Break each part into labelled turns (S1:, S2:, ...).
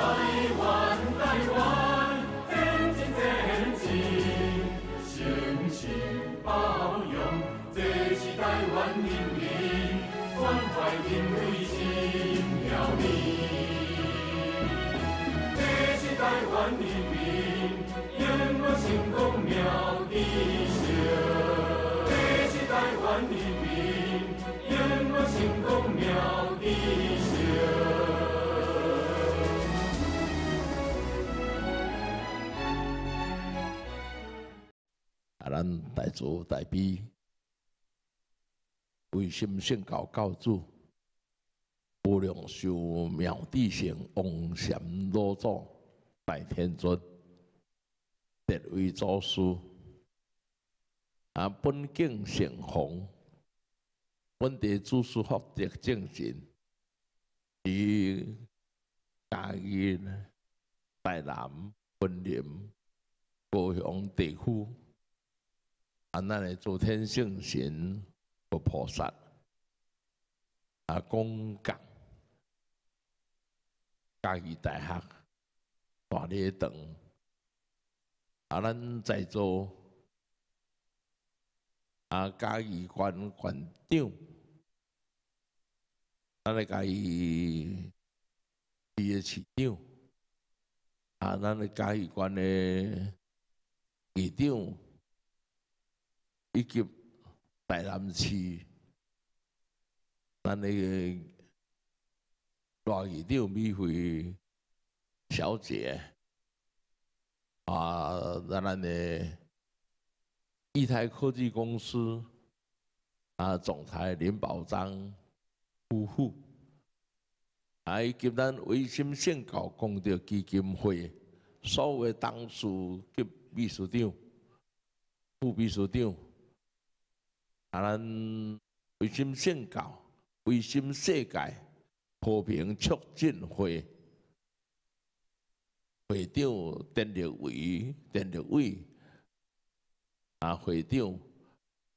S1: 台湾，台湾，真真前进，星星
S2: 包容。这是再厉，人民关怀定决心，了这是再接人。
S1: 大慈大悲，为心性教教主，无量寿妙吉祥王贤老祖，大天尊，德威祖师，啊，本敬圣皇，本地祖师福德正神，以己呢，大南本念，高雄地区。啊！咱做天圣贤、做菩萨、啊公干、嘉义大学、大礼堂，啊咱在做啊嘉义关关长，咱咧嘉义第一市场，啊咱咧嘉义关咧局长。以及台南市，咱个代言张秘书小姐，啊，咱个呢亿泰科技公司啊，总裁林宝章夫妇，啊，以及咱维新信教公德基金会所有董事及秘书长、副秘书长。啊！咱维新信教、维新世界和平促进会会长丁立伟、丁立伟啊，会长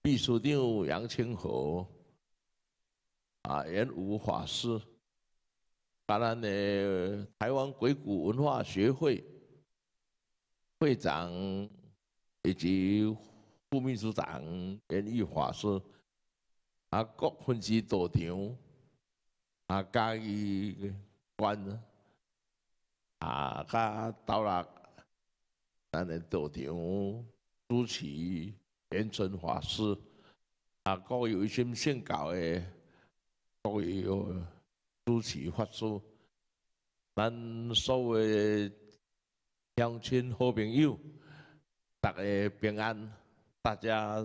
S1: 秘书长杨清河啊，圆无法师，啊，咱的台湾鬼谷文化学会会长以及。副秘书长严玉华说：“啊，各分寺道场，啊，家义关，阿家道乐，咱个道场主持严春法师，啊，各有一些信教嘅，各有主持法师，咱所有乡亲好朋友，大家平安。”大家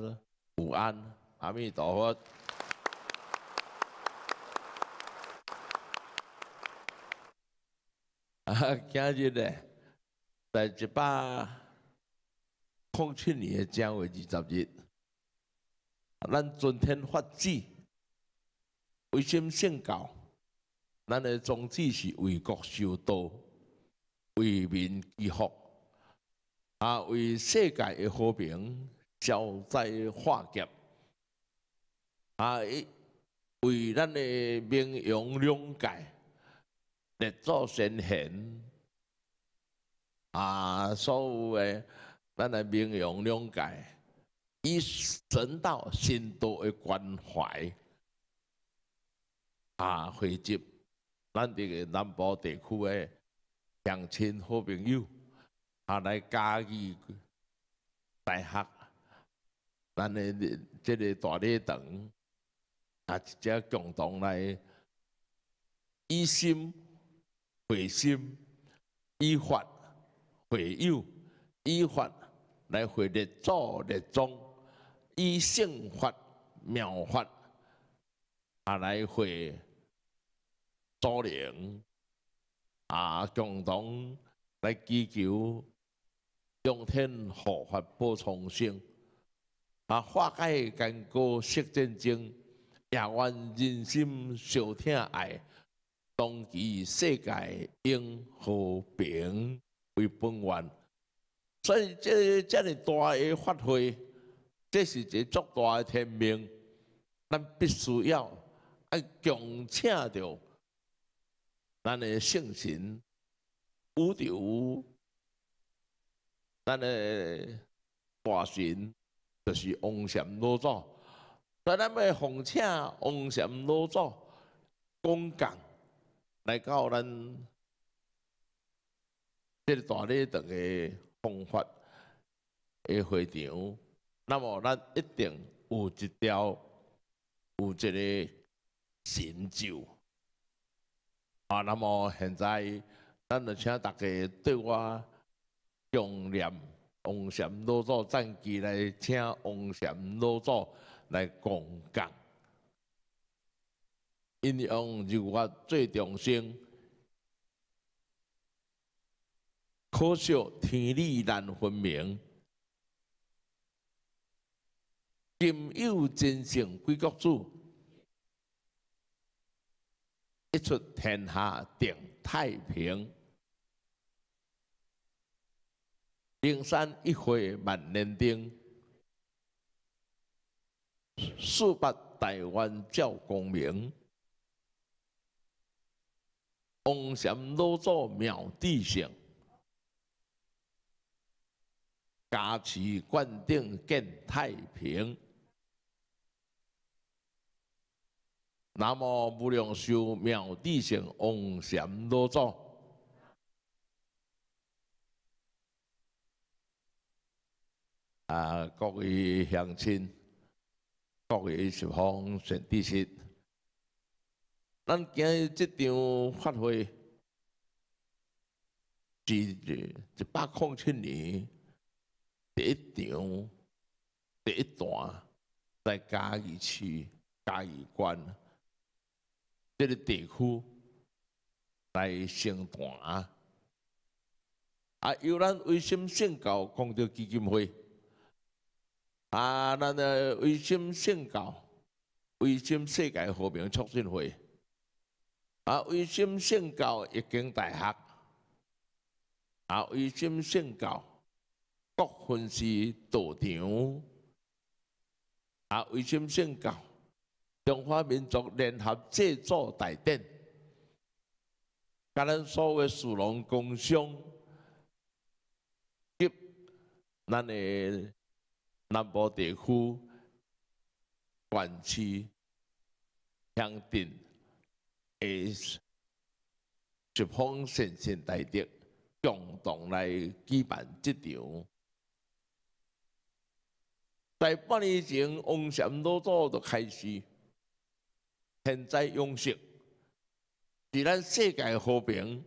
S1: 午安，阿弥陀佛！啊，今日咧在一百空缺年正月二十日，咱尊天法旨，为心信教，咱诶宗旨是为国修道，为民祈福，啊，为世界诶和平。消灾化劫，啊！为咱诶民扬两界力作先行，啊！所有诶咱诶民扬两界以神道心多的关怀，啊！汇集咱即个南部地区诶乡亲好朋友，啊，来加以大学。咱诶这个大礼堂，啊，一家共同来以心会心，以法会友，以法来回的做列桩，以圣法妙法啊来回度人，啊，共同来祈求上天护法保重生。啊！化解干戈，释战争，也愿人心少疼爱，同齐世界永和平为本源。所以，这这么大的发挥，这是一个足大天命。咱必须要爱强，请着咱个圣神，有着咱诶大神。就是王禅老祖，咱要奉请王禅老祖讲讲，来到咱这大礼堂的奉法的会场，那么咱一定有一条，有一个成就啊。那么现在，咱就请大家对我用念。王禅老祖站起来，请王禅老祖来讲讲，应用如我最众生？可惜天地难分明，今有真圣归国主，一出天下定太平。冰山一岁万年丁，四百台湾照功名。王仙老祖妙地仙，加持灌顶见太平。南无无量寿妙地仙王仙老祖。啊！各位乡亲，各位族方善弟兄，咱今日即场发挥，是一百空千年第一场第一段，在嘉义区嘉义关，即个地区来成团。啊！有咱威信信教功德基金会。啊！咱诶，维新信教、维新世界和平促进会，啊！维新信教易经大学，啊！维新信教国分寺道场，啊！维新信教中华民族联合制作大典，甲咱所谓资农共享，及咱诶。南部地区、县区、乡镇，也一方信信大的，共同来举办这场。在半年前，王先老祖就开始，现在永续，是咱世界和平、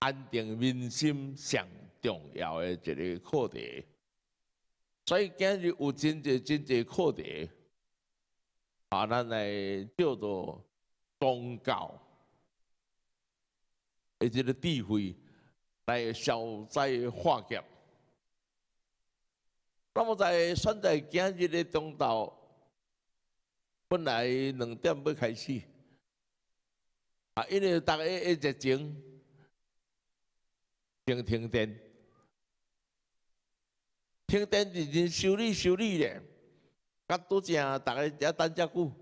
S1: 安定民心上重要的一个课题。所以今日有真侪真侪课题，啊，咱来叫做宗教诶即个智慧来消灾化解。那么在选在今日的中道本来两点要开始，啊，因为大家一直静，停停电。停电已经修理修理咧，甲拄则大家只等只久。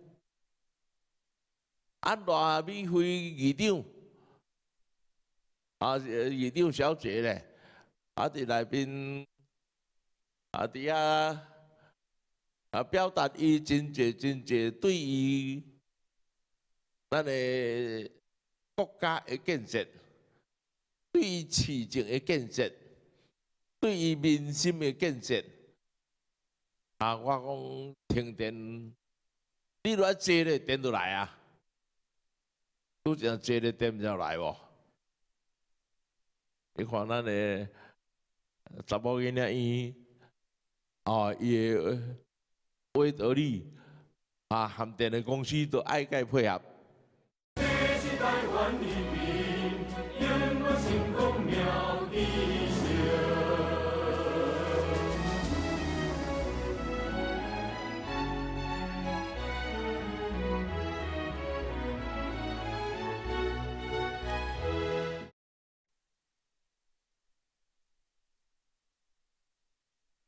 S1: 啊，罗美辉院长，啊，院长小姐咧，啊，伫内边，啊，伫啊，啊，表达伊真侪真侪对于咱个国家嘅建设，对市政嘅建设。对于民心的建设，啊，我讲停电，你若接了电就来啊，拄像接了电就要来哦。你看咱里，十某间医院，哦，也会得力，啊，含电的公司都爱该配合。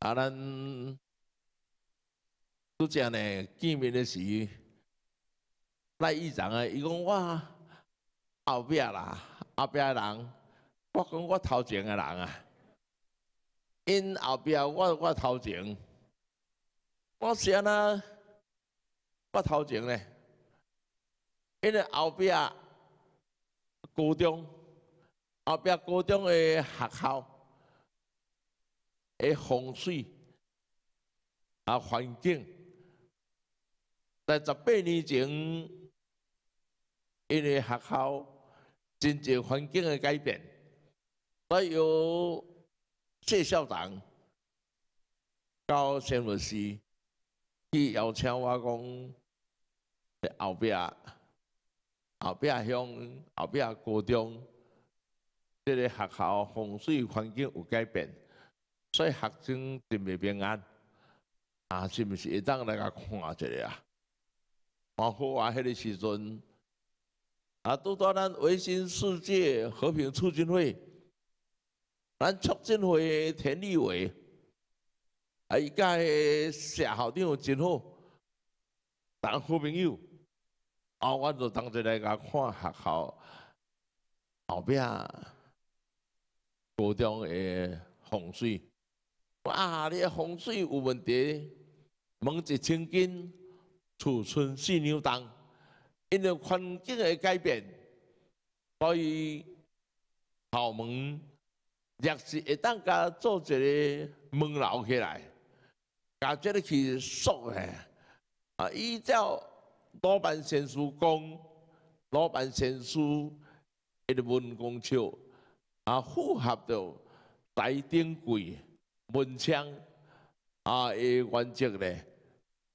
S1: 啊，咱拄则样见面的时候，来一张啊。伊讲我后壁啦，后壁的人。我讲我头前的人啊。因后壁我我头前，我写呢，我头前嘞，因为后壁高中，后壁高中的学校。诶，风水啊，环境，在十八年前，因为学校经济环境诶改变，我有谢校长到生物师去邀请我讲，后壁后壁乡后壁高中，即个学校风水环境有改变。所以学生就未平安，啊，是毋是会当来甲看下个啊？我好话迄个时阵，啊，拄多咱维新世界和平促进会，咱促进会田立伟，啊，伊家诶谢校长真好，当好朋友，啊，我著同齐来甲看学校后壁高中诶洪水。啊，你风水有问题，门一千斤，厝存四牛当，因为环境的改变，所以后门若是会当甲做一个门楼起来，甲这个去锁诶。啊，依照鲁班先书讲，鲁班先书一个文公笑，啊，符合着大顶贵。门窗啊，诶，原则咧，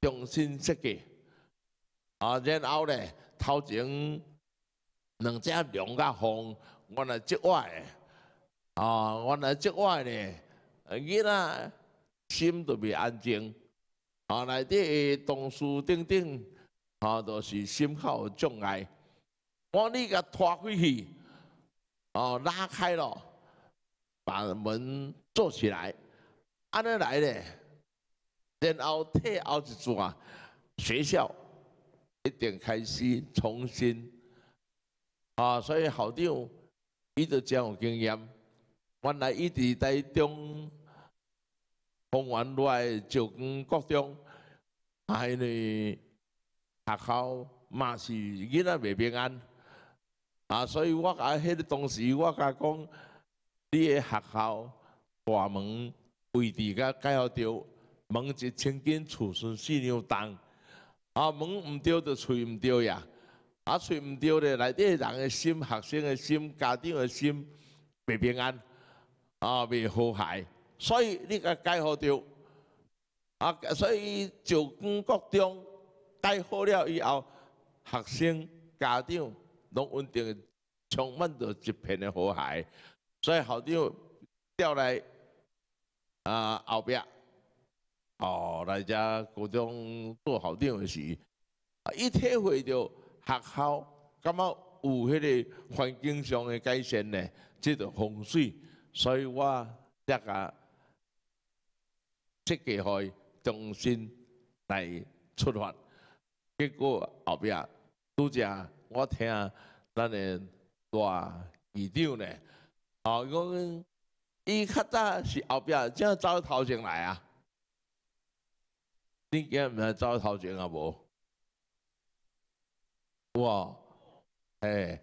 S1: 重新设计啊，然后咧，头前两只龙甲方，我来接歪，啊，我来接歪咧，囡仔心都未安静，啊，内底东西顶顶，啊，都是心口障碍，我呢甲拖开去，哦，拉开了，把门做起来。安尼来咧，然后退后一转，学校一点开始重新啊，所以校长伊就真有经验。原来伊伫在中宏文路做国中，喺你学校嘛是囡仔未平安啊，所以我啊，迄个当时我甲讲，你个学校大门。位置个解好着门一千斤储存四两重，啊门唔着就吹唔着呀，啊吹唔着咧，内底人嘅心、学生嘅心、家长嘅心未平安，啊未和谐，所以你个解好着，啊所以就江国中解好了以后，学生、家长拢稳定，充满着一片嘅和谐，所以校长调来。啊后壁哦，来遮高中做校长诶时，一体会着学校感觉有迄个环境上诶改善呢，即条风水，所以我一甲设计开重新来出发，结果后壁拄则我听咱诶大二招呢，哦讲。伊较早是后壁，正走头前来啊！你今日走头前啊无？哇，哎，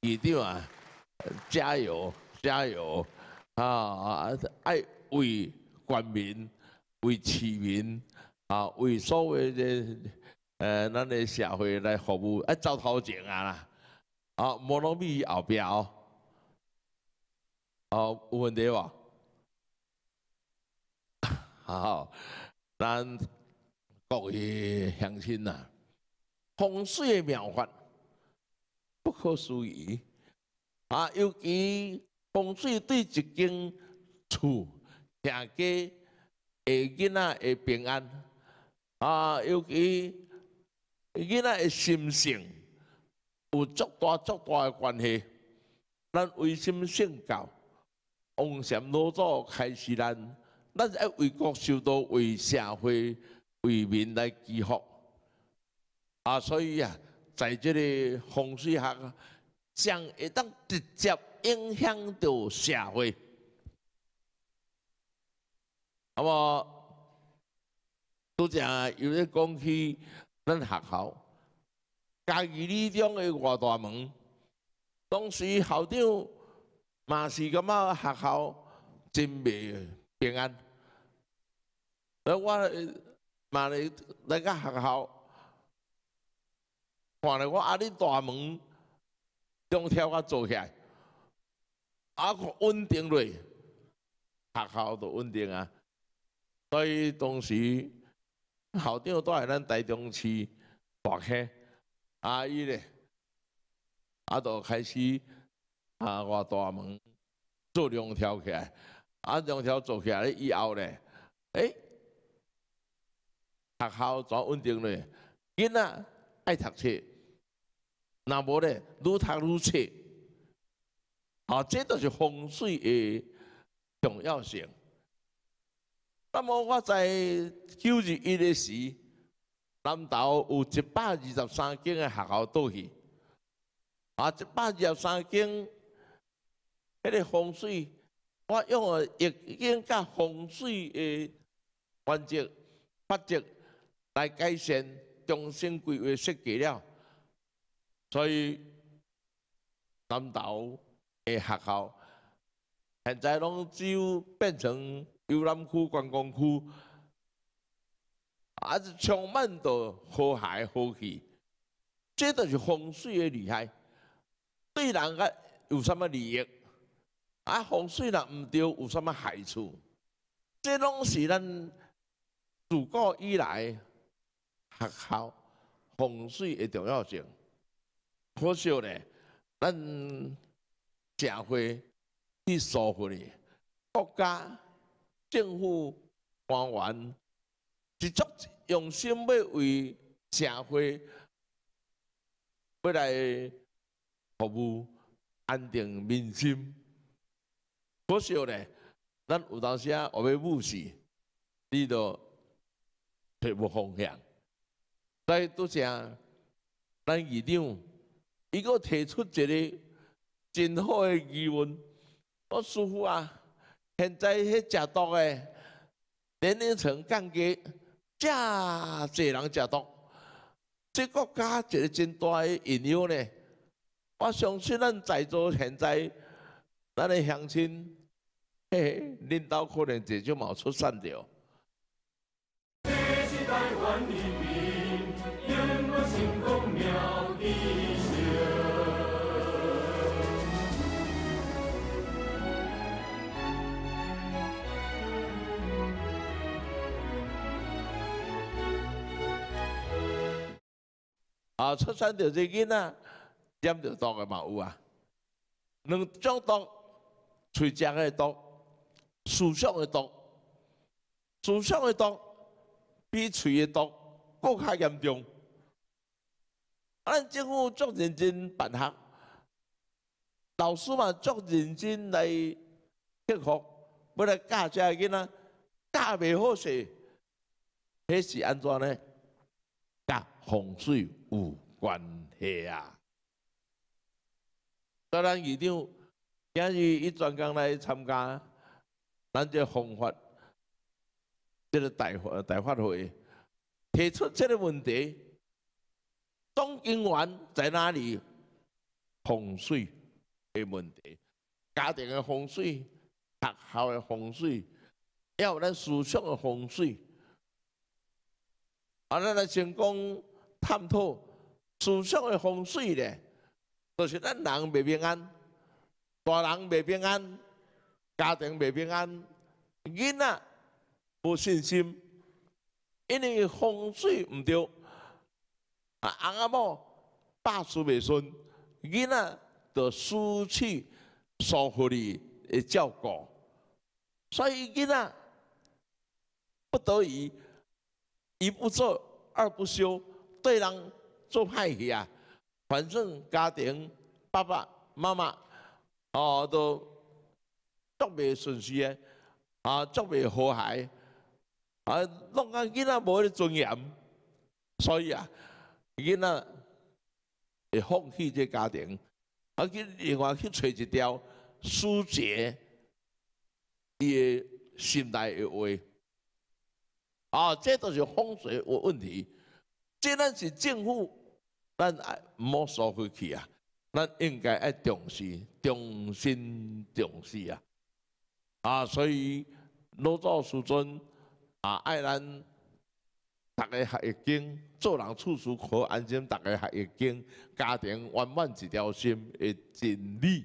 S1: 一定啊！加油加油啊！啊！爱为国民、为市民啊、为所谓的呃咱的社会来服务，哎，走头前啊啦！啊，无拢咪伊后壁哦。好，有问题无？好，咱各位乡亲呐，风水的妙法不可思议啊，尤其风水对一间厝、成家、下囡仔、的平安啊，尤其囡仔的心性有足大足大的关系。咱为心性信教？从先老祖开始，咱咱要爱为国、修道，为社会、为民来祈福。啊，所以啊，在这个风水学，将会当直接影响到社会。好无？都讲有咧讲起咱学校家己二中的外大门，当时校长。嘛是咁啊，学校真未平安。那我嘛咧，那个学校，看来我阿里大门中跳我做起来，啊稳定类，学校都稳定啊。所以当时校长都系咱台中市大学，阿伊咧，啊就开始。啊！我大门做两条起来，啊，两条做起来以后呢？诶，学校怎稳定咧。囡仔爱读册，那无咧，越读越册，啊，这都是风水诶重要性。那么我在九二一的时，南投有一百二十三间诶学校倒去，啊，一百二十三间。迄个风水，我用诶已经甲风水诶原则法则来改善中心规划设计了，所以南投诶学校现在拢只有变成游览区、观光区，还是充满着和谐和气，即著是风水诶厉害，对人个有什么利益？啊，风水若唔对，有啥物害处？这拢是咱自古以来学校风水诶重要性。可惜咧，咱社会去疏忽去，国家政府官员一足用心要为社会未来服务，安定民心。不惜嘞，咱有当时啊，我们不是，你都退无方向。在都谢咱院长，伊搁提出一个真好的疑问：我师傅啊，现在迄食毒的年龄层降低，遮侪人食毒，这国家一个真大的影响嘞。我相信咱在座现在咱的乡亲。嘿，领导可能这就冇出山着。啊，出山着，这囡仔点着多个毛啊，两脚多，腿长的多。思想的毒，思想的毒比水的毒更较严重。咱政府足认真办学，老师嘛足认真来克服，要来教遮囡仔教袂好势，迄是安怎呢？甲洪水有关系啊！在咱院长今日伊专工来参加。咱这方法，这个大大发会提出这个问题：，东京湾在哪里风水的问题？家庭的风水，学校的风水，还有咱思想的风水。啊，咱来成功探讨思想的风水呢？就是咱人未平安，大人未平安。家庭未平安，囡仔无信心，因为风水唔对，阿公阿某百事未顺，囡仔就失去受父的照顾，所以囡仔不得已一不做二不休，对人做歹去啊！反正家庭爸爸妈妈哦都。足未顺序诶，啊，足未和谐，啊，弄啊囡仔无个尊严，所以啊，囡仔会放弃这家庭，啊，去另外去找一条舒解伊诶心内诶话，啊，这都是风水有问题。既然是政府，咱好收回去啊，咱应该爱重视、重新重视啊。啊，所以老祖时阵，啊，爱咱大家学易经，做人处事可安心，大家学易经，家庭圆满一条心会真理。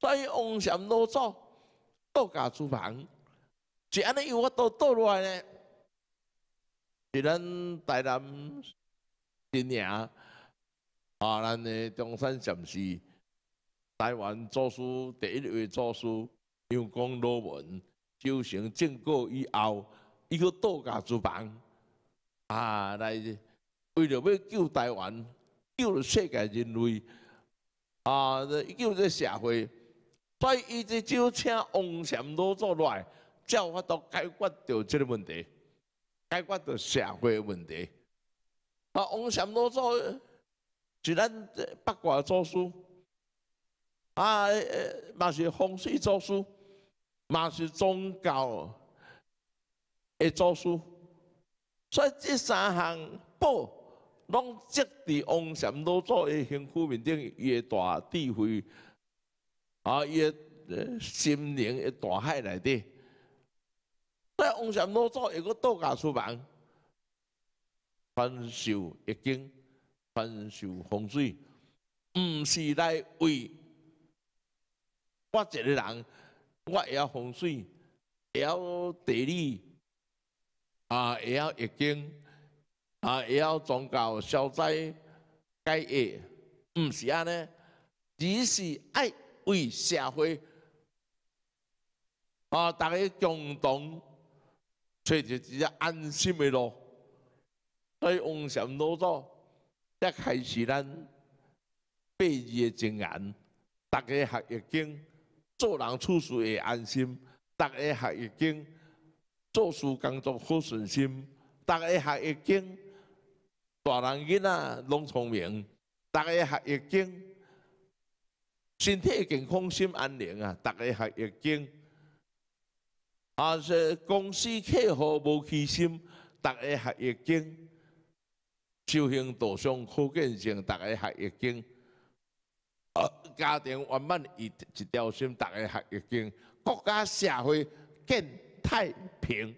S1: 所以王禅老祖道家厨房，只安尼有我倒倒落来呢。是咱台南一年啊，咱诶中山禅师，台湾作书第一位作书。用公道文修行正果以后，伊去度家租房，啊，来为了要救台湾，救了世界人类，啊，救这社会，所以伊就招请王禅老落来，才有法度解决掉这个问题，解决掉社会问题。啊，王禅老做是咱八卦祖师，啊，诶，嘛是风水祖师。嘛是宗教的祖师，所以这三项宝，拢积伫王禅老祖的胸腹面顶，越大智慧，啊越心灵嘅大海内底。所以王禅老祖会阁倒家出房，传授易经，传授风水，唔是来为我一个人。我会晓风水，会晓地理，啊，会晓易经，啊，会晓宗教消灾解厄，毋是安尼，只是爱为社会，啊，大家共同，找一只安心的路，所以往常老走，才开始咱八字的经言，大家学易经。做人处事会安心，大家学易经，做事工作好顺心，大家学易经，大人囡仔拢聪明，大家学易经，身体健康心安宁啊，大家学易经。啊，是公司客户无欺心，大家学易经，修行道上好见性，大家学易经。家庭圆满，一一条心，大家合一经，国家社会更太平。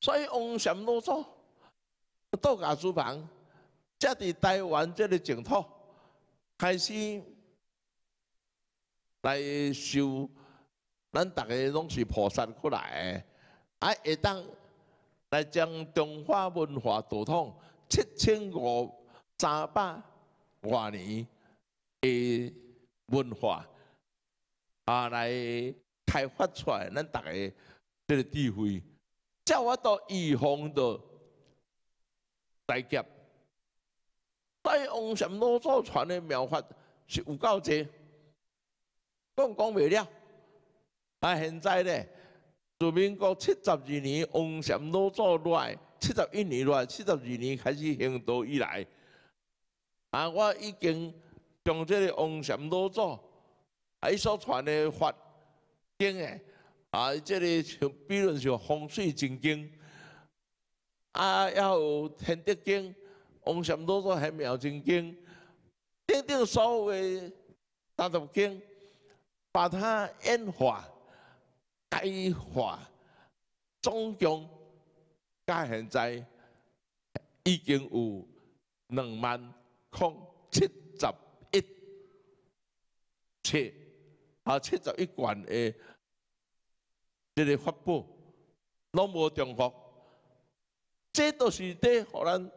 S1: 所以往什么做？多家书房，才伫台湾这个净土，开始来修，咱大家拢是菩萨过来，啊，一当。来将中华文化传统七千五三百多年的文化啊来开发出来，咱大家个智慧，叫我到预防到大劫，再往什么造船的妙法是有够多，讲讲未了，啊现在咧。自民国七十二年王禅老祖来，七十一年来，七十二年开始行道以来，啊，我已经从这个王禅老祖，啊，伊所传的法经诶，啊，这里像比如像《风水真经》，啊，还有《天德经》，王禅老祖还《妙真经》，等等，所谓大道经，把它演化。计划总共，到现在已经有两万零七十一，七啊七十一卷诶，即个发布，拢无重复，这都是对，互咱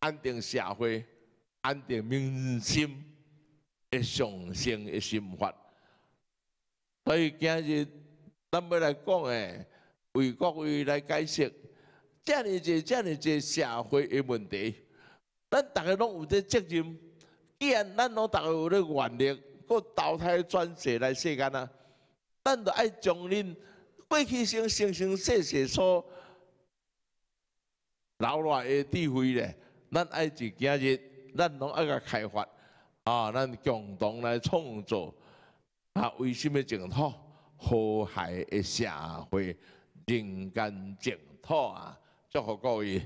S1: 安定社会、安定民心诶，上升诶心法。所以今日。咱要来讲诶，为各位来解释，遮尔侪遮尔侪社会诶问题，咱大家拢有这责任。既然咱拢大家有咧潜力，搁淘汰转世来世间啊，咱就爱从恁过去生生生世世所老来诶智慧咧，咱爱从今日咱拢爱甲开发，啊，咱共同来创造啊，为虾米就好？和谐的社会，人间净土啊！祝福各位。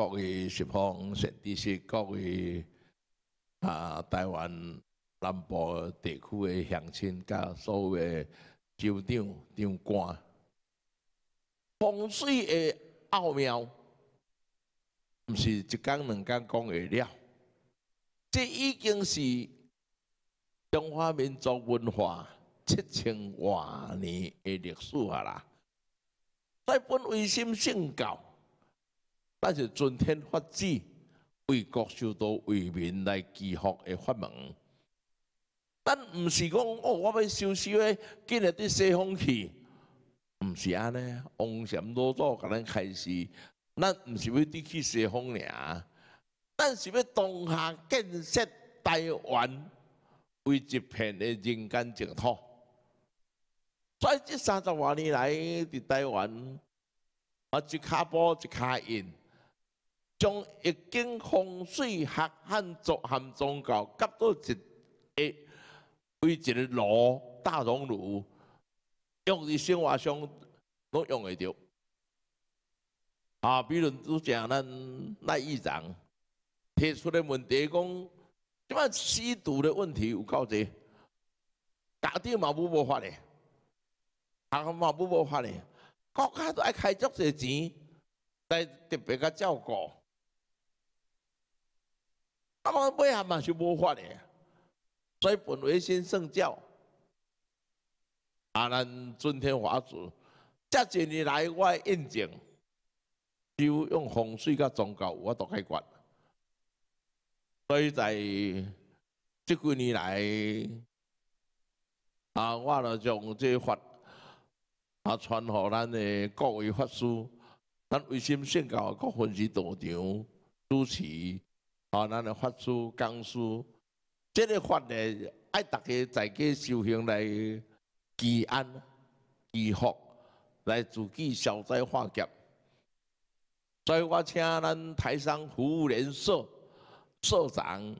S1: 各位是，方甚至是各位啊台湾南部地区的乡亲，甲所有的州长、长官，风水的奥妙，毋是一讲两讲讲会了，这已经是中华民族文化七千多年的历史啊啦！在本位心性教。但是尊天法治，为国修道，为民来积福的法门。但唔是讲哦，我要修修诶，今日伫西方去，唔是安尼，妄想多多甲咱开始。咱唔是要伫去西方尔，咱是要当下建设台湾，为一片诶人间净土。在即三十万年来伫台湾，我一卡波，一卡印。将一景风水学汉族、汉宗教合做一，为一个路大熔炉，用伫生活上都用会着。啊，比如拄只咱赖议长提出的问题讲，即啊吸毒的问题有够钱？家点毛无无法咧，啊，嘛无无法咧，国家都爱开足些钱来特别甲照顾。啊，们尾阿嘛是无法诶，所以本为先圣教，啊，咱尊天华祖，这几年来我印证，有用风水甲宗教我都解决。所以在这几年来，啊，我了将这法啊传互咱诶各位法师，咱为信圣教各分寺道场主持。好，咱来发书江苏，这个法呢，爱大家在家修行来祈安祈福，来自己消灾化解。所以我请咱台商服务联社社长，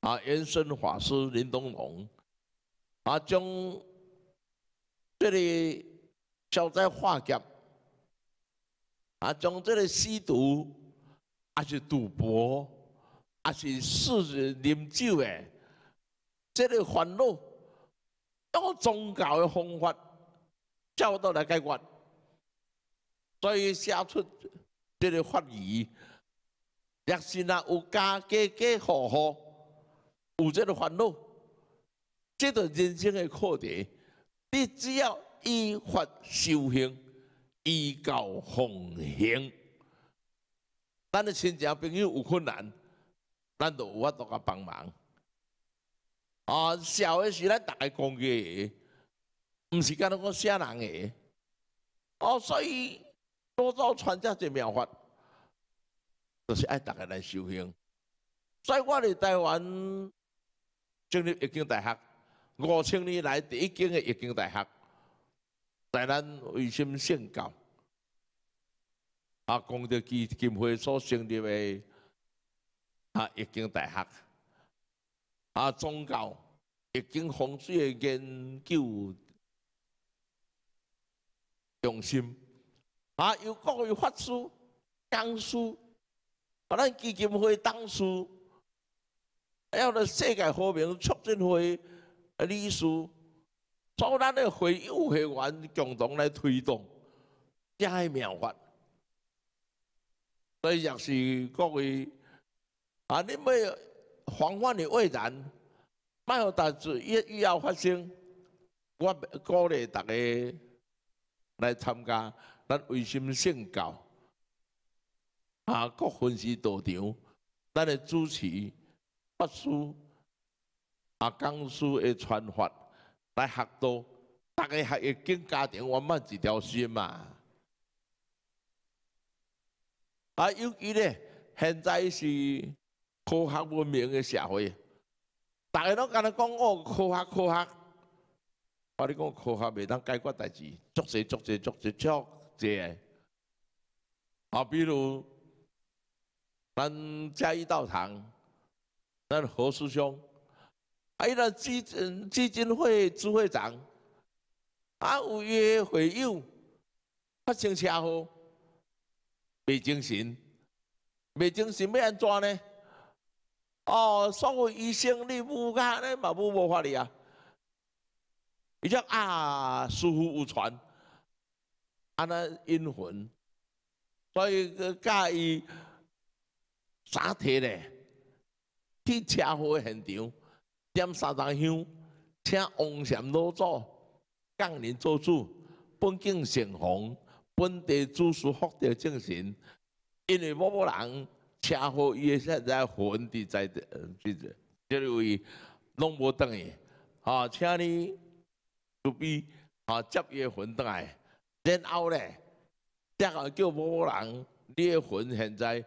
S1: 啊，延伸法师林东龙，啊，将这里消灾化解，啊，将这个吸毒。啊，是赌博，啊，是私自饮酒诶，这类烦恼，用宗教的方法教导来解决，所以写出这类法语，若是若有家家家户户有这类烦恼，这段人生的课题，你只要依法修行，依教奉行。咱的亲戚朋友有困难，咱难有法度甲帮忙？哦，小的是咱大家共业，唔是讲我吓人嘅，哦，所以多做传教这妙法，就是爱大家来修行。在我哋台湾建立一经大学，五千年来第一间嘅一经大学，在咱卫星线教。啊，讲到基金会所成立诶，啊，已经大学，啊，宗教已经风水诶研究中心啊，有各位法师讲师，把咱基金会当书，还有咧世界和平促进会诶理事，做咱诶会友会员共同来推动，正系妙法。所以，也是各位啊，你要防范于未然，莫互大事越越要发生。我鼓励大家来参加咱微信信教啊，各分寺道场，咱的主持、法师啊、讲师的传法来学道，大家学一跟家庭圆满一条心嘛。啊，尤其咧，现在是科学文明嘅社会，大家拢甲你讲哦，科学科学，我你讲科学未当解决代志，作势作势作势作势。啊，比如咱嘉义道场，咱何师兄，啊，有咱基金基金会朱会长，啊，有约会友，发生车祸。未精神，未精神要安怎呢？哦，所为医生，你唔卡咧嘛唔无法哩啊！伊且啊，师傅有传，安尼阴魂，所以介伊早提呢？去车祸现场点三大香，请王禅老祖降临做主，本敬显红。本地住宿复地精神，因为某某人车祸，伊现在魂地在呃，就是这位拢无倒去，啊，请你务必啊接约魂倒来。然后咧，只好叫某某人你列魂现在，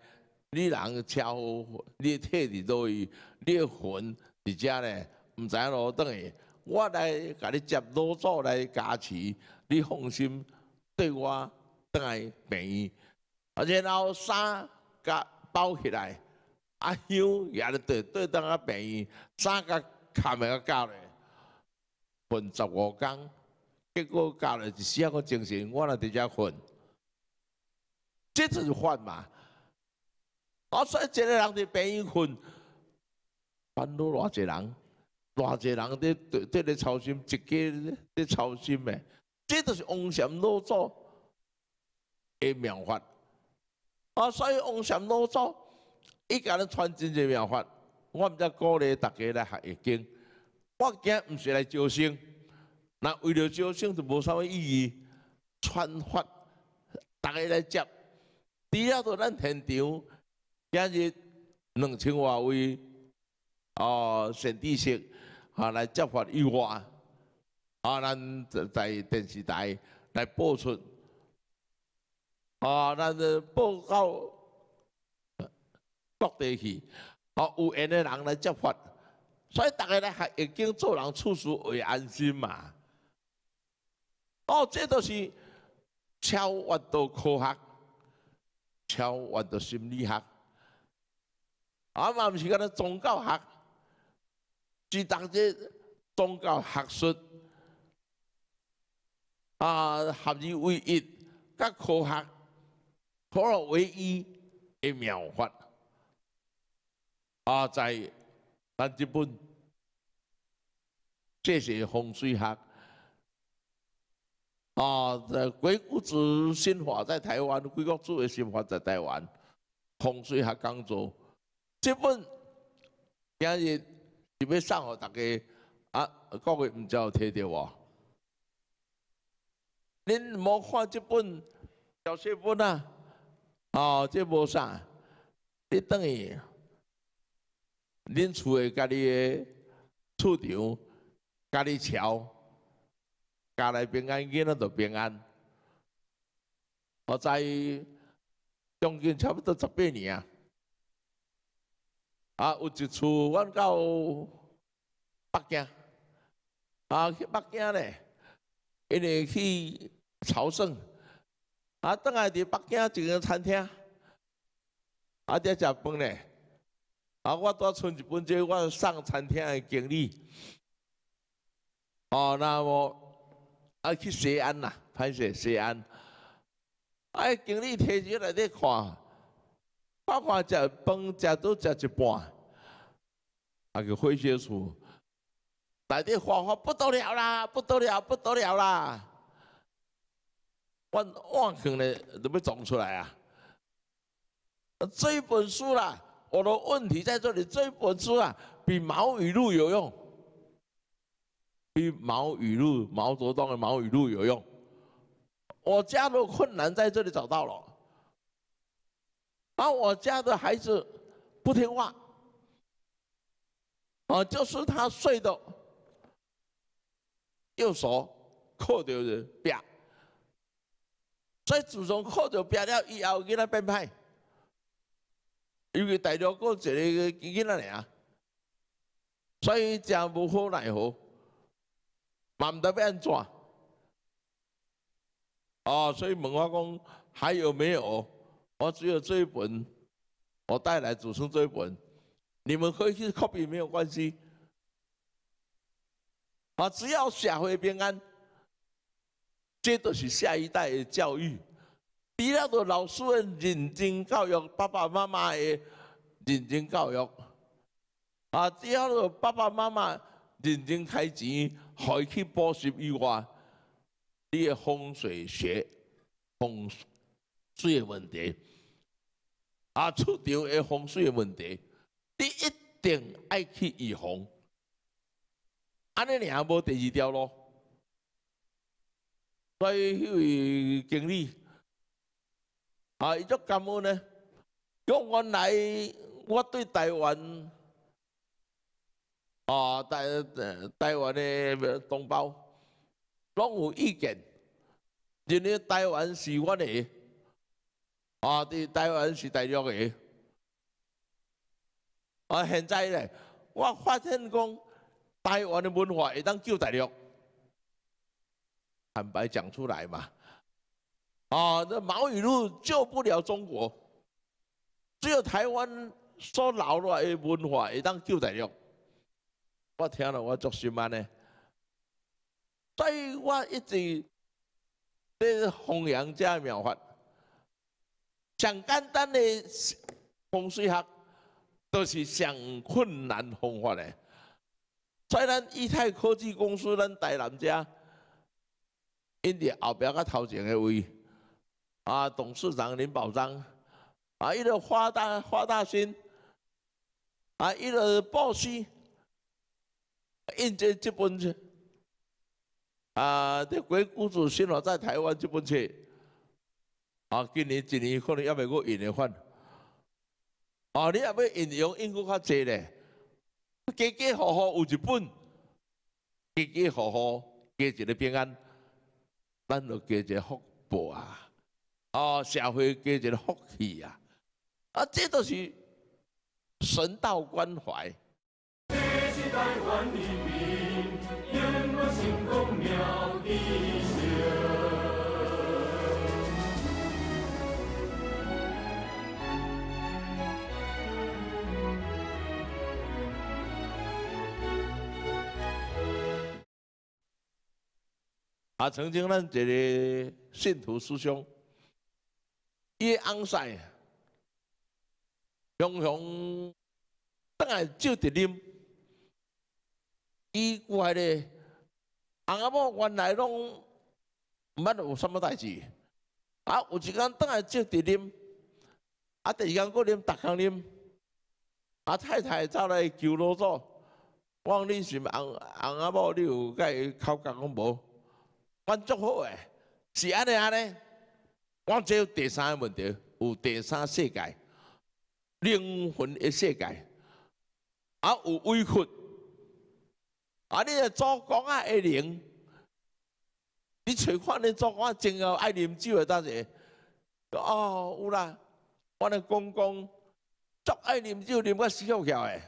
S1: 你人车祸列体伫倒去列魂，伫遮咧，唔知路倒去，我来甲你接老祖来加持，你放心，对我。等来病院，而且后衫甲包起来，阿香也着对对等啊病院，衫甲盖袂个教咧，瞓十五工，结果教咧一时啊个精神，我来直接困，即就是犯嘛。我说一个人伫病院困，烦恼偌济人，偌济人伫伫伫咧操心，一家伫操心诶，即就是妄想落座。嘅妙法，啊，所以往常老祖伊甲咱传真济妙法，我毋则鼓励大家来学易经。我今毋是来招生，那为了招生就无啥物意义。传法，大家来接。除了在咱现场，今日两千外位哦，选知识啊来接法，以外，啊，咱在电视台来播出。啊！咱是报到各地去，有缘的人来接发，所以大家咧学，已经做人处事会安心嘛。哦，即都是超越到科学，超越到心理学。啊嘛毋是讲咧宗教学，即当即宗教学术啊合二为一，甲科学除了唯一的妙法，啊，在咱这本，这是风水学，啊，在鬼谷子心法在台湾，鬼谷子的心法在台湾，风水学讲座，这本今日是要上给大家，啊，各位唔叫听掉哇？您冇看这本小学本啊？哦，这无啥，你等于恁厝诶，家己诶厝场，家己桥，家内平安，囡仔都平安。我在中间差不多十八年啊，啊，有一次我到北京，啊去北京咧，因为去朝圣。啊，等下伫北京一间餐厅，啊伫食饭呢。啊我多存一本册，我送餐厅的经理。哦，那么啊去西安呐，拍摄西安，啊经理摕出来咧看，看看食饭食都食一半，啊个回血书，大在话话不得了啦，不得了，不得了啦。万万可呢，都么长出来啊！这一本书啦，我的问题在这里。这一本书啊，比《毛语录》有用，比《毛语录》毛泽东的《毛语录》有用。我家的困难在这里找到了。我家的孩子不听话，啊，就是他睡的右手扣的是表。所以祖宗课就变了，以后囡仔变歹，因为大陆国一个囡囡仔尔，所以真无可奈何，万不得要安怎？哦，所以问我讲还有没有？我只有这一本，我带来祖宗这一本，你们可以去 copy 没有关系，啊，只要社会平安。这都是下一代的教育，除了老师认真教育，爸爸妈妈的认真教育，啊，除了爸爸妈妈认真开钱，还去补习以外，你的风水学、风水的问题，啊，出场的风水的问题，你一定爱去预防。安尼你还无第二条咯。所以位经理啊，就感么呢？叫我来，我对台湾啊，台台湾的同胞拢有意见。因为台湾是我的，啊，对台湾是大陆的。啊，现在呢，我发现讲台湾的文化会当救大陆。坦白讲出来嘛，啊，这毛雨露救不了中国，只有台湾说老外的文化会当救大陆。我听了我作心安呢，对我一直咧弘扬这妙法，上简单的风水学，都是上困难方法所在咱以太科技公司，咱台南遮。因伫后壁甲头前个位，啊，董事长林宝章，啊，伊个花大花大新，啊，伊个鲍叔，印借几本册，啊，这鬼谷子生活，在台湾这本册，啊，今年一年可能要买过一年换，啊，你若买引用英国较济咧，吉吉好好有一本，吉吉好好加一个平安。咱落加一个福报啊，哦，社会加一个福气啊，啊，这都是神道关怀。啊！曾经咱一个信徒师兄，伊安塞，雄雄，当然就得啉，伊怪咧，阿阿婆原来拢毋捌有什么代志。啊，有一工当然就直啉，啊第二工佫啉逐缸啉，啊太太走来求老祖，讲你是阿阿阿婆，你有甲伊口架讲无？关注好诶，是安尼安尼。我只有第三个问题，有第三世界，灵魂诶世界，啊有委屈，啊你祖讲啊会灵，你揣看你祖我真后爱啉酒诶，当是？哦有啦，我咧公公足爱啉酒，啉到死翘翘诶，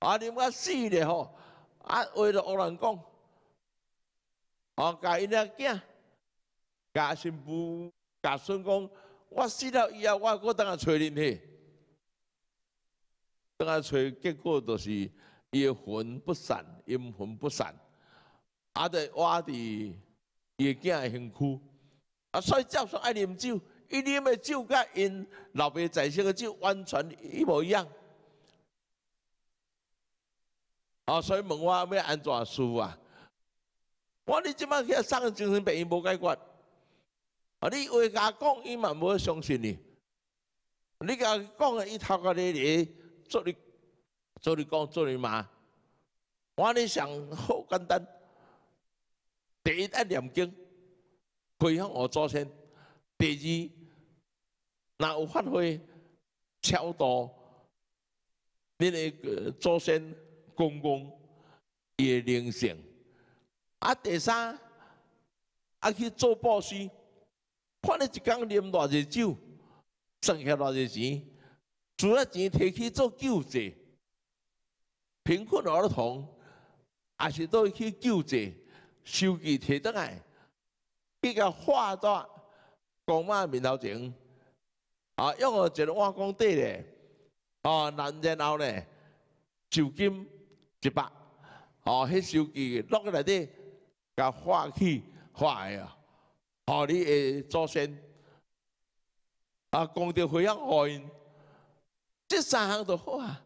S1: 啊啉到死咧吼，啊为了恶人讲。哦，甲伊个囝，甲新妇，甲孙公，我死了以后，我搁等下找恁去，等下找，结果就是一魂不散，阴魂不散。啊，在外伫伊囝也身躯，啊，所以照说爱啉酒，伊啉的酒，甲因老爸在生个酒完全一模一样。啊，所以问我咩安怎输啊？我你即摆去送个精神病院无解决，啊！你话甲讲伊嘛无相信你。你甲讲啊，伊头壳咧咧，做你做你讲做你妈。我你上好简单，第一念经，培养我祖先；第二，若有发挥超度，你哋祖先公公爷灵性。啊，第三，啊去做报税，看你一天啉偌济酒，剩下偌济钱，主要钱摕去做救济，贫困儿童，啊是都去救济，收据摕倒来，去甲化作公妈面头前，啊，用个一觉得我讲对啊，然然后咧，酒金一百，啊，迄收几，落个来底。甲化气化哎啊，互你个祖先，啊，讲得回向好因，这三项都好啊。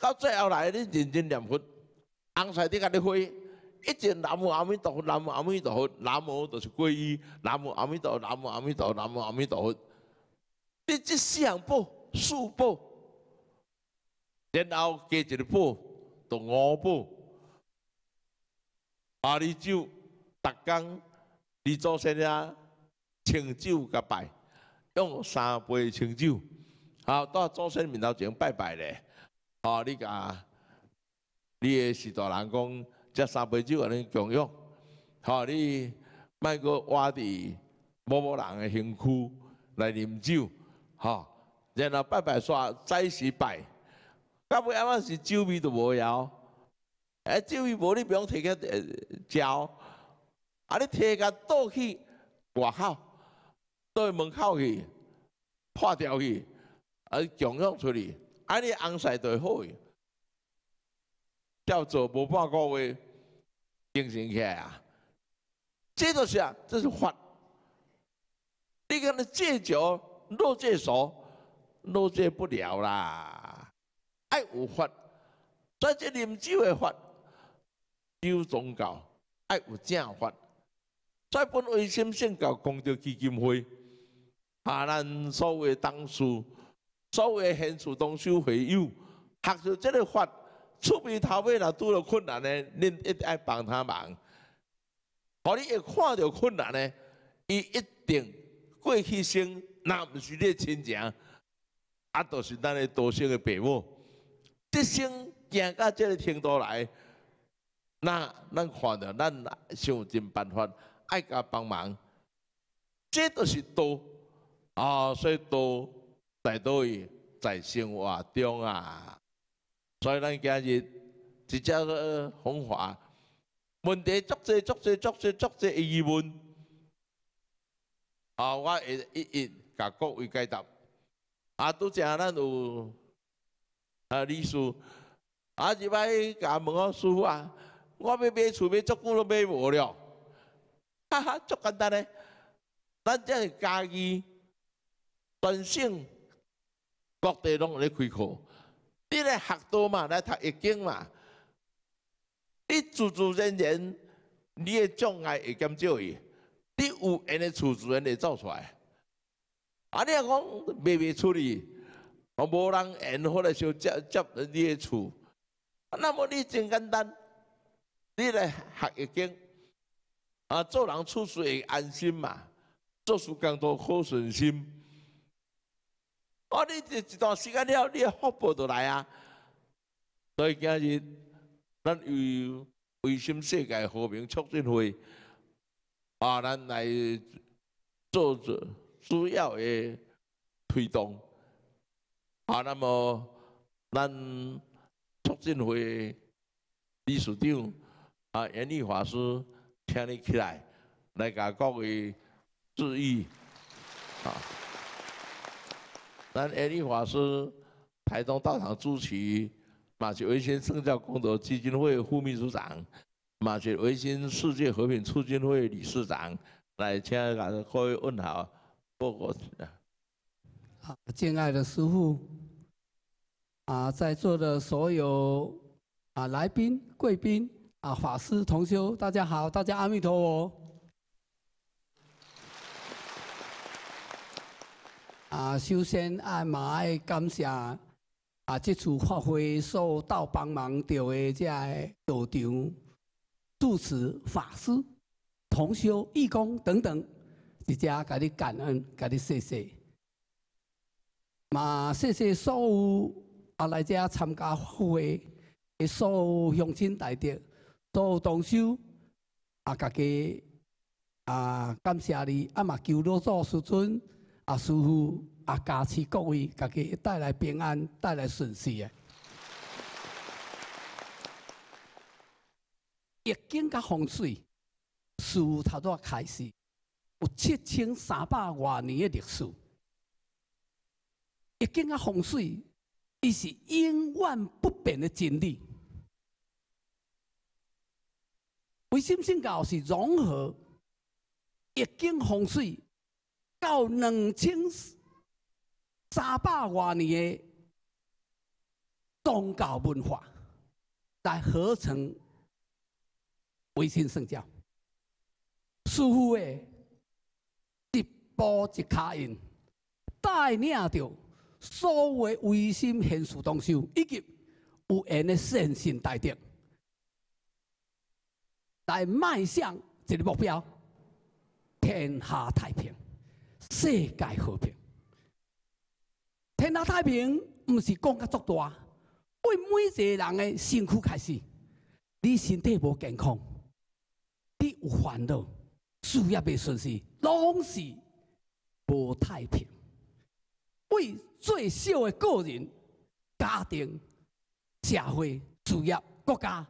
S1: 到最后来，你认真念佛，安在天下的会，一直南无阿弥陀佛，南无阿弥陀佛，南无就是皈依，南无阿弥陀，南无阿弥陀，南无阿弥陀佛。你这项报、数报，然后加一个报，得果报。啊！你酒，逐工，你做先遐清酒甲拜，用三杯清酒，好到祖先面头前拜拜咧。哦，你甲你诶是大人讲，食三杯酒安尼共养。好，你卖个挖伫某某人诶身躯来啉酒，哈。然后拜拜煞再是拜，到尾阿妈是酒味都无有。哎，酒位无，你别用提个诶蕉，啊，你提个倒去外口，倒去门口去，破掉去，啊，强药出去，啊，你安晒就好去，叫做无半个月精神起来啊。这就是，啊，这是法。你讲你戒酒，落戒手，落戒不了啦。爱有法，在这啉酒诶法。有宗教爱有正法，在本位心性教功德基金会，下咱所谓当事、所谓现处当修会友，学就这个法，出面头尾若拄着困难呢，恁一定爱帮他忙。互你一看到困难呢，伊一定过去生那不是你亲情，啊，就是咱诶多生的爸母，一生行到这个天度来。那咱看到咱想尽办法，爱甲帮忙，这都是多啊。所以多在多在生活中啊。所以咱今日直接个方法，问题作多作多作多作多疑问啊。我一一甲各位解答啊，都是咱有啊？历史啊，只摆甲问毛书啊。我要买厝买足久都买无了，哈哈，足简单嘞！咱这家己全省各地拢来开课，你来学多嘛，来读易经嘛，你自自然然，你个障碍会减少伊，你有闲的厝自然会走出来。啊，你若讲卖未出去，我无人闲下来就接接你的厝，那么你真简单。你咧学一 ㄍ，啊，做人处事会安心嘛，做事更多好顺心。啊，你一一段时间了，你啊，福报就来啊。所以今日咱有维新世界和平促进会，啊，咱来做主要诶推动。啊，那么咱促进会理事长。啊！严立法师，请你起来，来给各位致意。啊！那严立法师，台中道场主席，马学维新宗教功德基金会副秘书长，马学维新世界和平促进会理事长，来向各位问好。报告。
S2: 好，敬爱的师父，啊，在座的所有啊来宾、贵宾。啊！法师同修，大家好，大家阿弥陀佛。啊，首先爱马爱感谢啊，这次发挥受到帮忙这个道场、主持法师、同修、义工等等，伫家给你感恩，给你谢谢。嘛，谢谢所有啊来遮参加发挥的所有乡亲大爹。都动手，啊！家己啊，感谢你啊！嘛，求老祖师尊啊，师傅啊，加持各位，家己带来平安，带来顺遂。易经甲风水，师差头拄开始有七千三百多年的历史。易经甲风水，伊是永远不变的真理。维新圣教是融合易经风水到两千三百多年的宗教文化，来合成维新圣教。似乎诶，一步一脚印，带领着所有维新现士同修，以及有缘的信信大德。来迈向一个目标：天下太平，世界和平。天下太平，唔是讲甲足大，为每一个人的辛苦开始。你身体无健康，你有烦恼，事业未顺事，拢是无太平。为最小的个人、家庭、社会、事业、国家。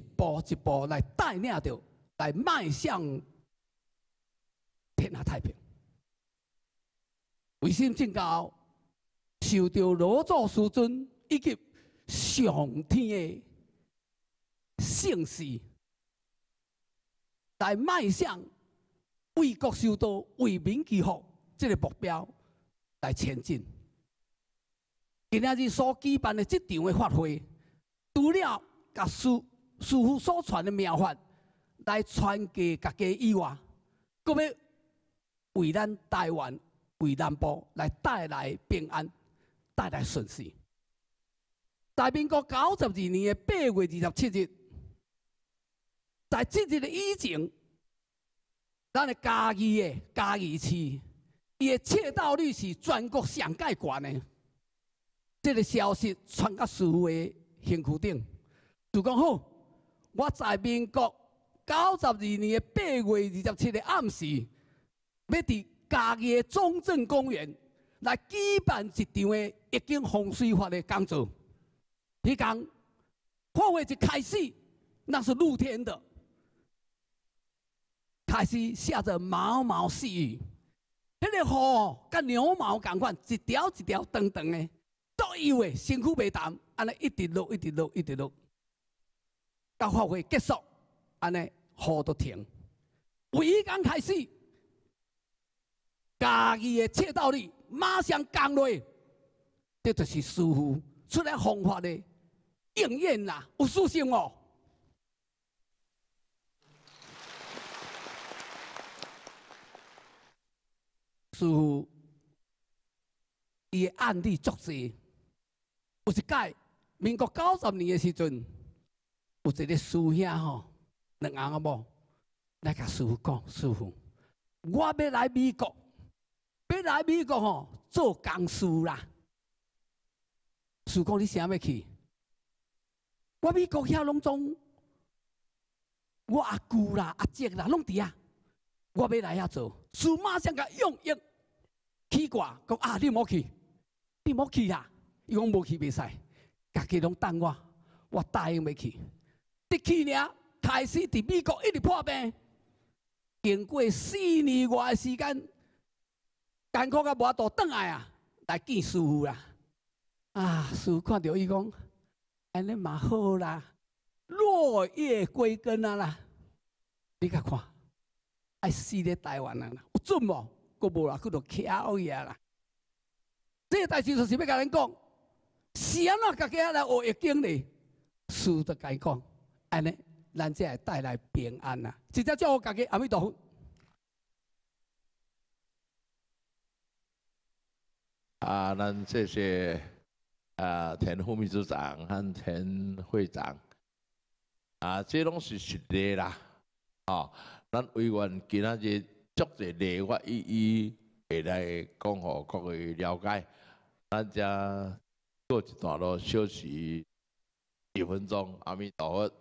S2: 一步一步来带领着，来迈向天下太平。为甚正教受到老祖师尊以及上天的圣示，来迈向为国修道、为民祈福这个目标来前进。今日日所举办的这场的法会，除了甲师。师傅所传的妙法来传给各家以外，阁要为咱台湾、为南部来带来平安、带来顺遂。在民国九十二年的八月二十七日，在即日以前，咱嘉义的嘉义市伊的窃盗率是全国上盖悬的。即个消息传到师傅的身躯顶，就讲好。我在民国九十二年的八月二十七日暗时，要伫嘉义中正公园来举办一场的一经风水法的工作。迄天课会一开始，那是露天的，开始下着毛毛细雨，迄个雨甲牛毛同款，一条一条长长的，都以为身躯袂动，安尼一直落，一直落，一直落。到法会结束，安尼雨都停。唯一刚开始，家己诶切道理马上降落，这就是师傅出来方法嘅应验啦！有思想哦，师傅，伊诶案例足示，有一届民国九十年诶时阵。有一个师兄吼，两眼仔某来甲师傅讲，师傅，我要来美国，要来美国吼做工事啦。师傅你啥物去？我美国遐拢总，我阿舅啦、阿叔啦拢伫啊，我要来遐做，师马上甲用应，起怪讲啊，你莫去，你莫去啦。伊讲无去袂使，家己拢等我，我答应要去。这几年开始在美国一直破病，经过四年多的时间，艰苦无法度转来啊，来见师傅啦。啊，师傅看到伊讲：“安尼嘛好啦，落叶归根啊啦。”你甲看，爱死在台湾人啦。有阵无，佫无啦，佫落巧啊啦。个代志说是要甲恁讲，想啊，甲伊来学易经呢。师傅甲伊讲。安尼，咱才会带来平安呐！直接叫我家己阿弥陀佛。
S1: 啊，咱谢谢啊，田副秘书长和田会长啊，这拢是实例啦。哦，咱委员今他日足侪例我一一会来讲，互各位了解？咱只过一段落休息几分钟，阿弥陀佛。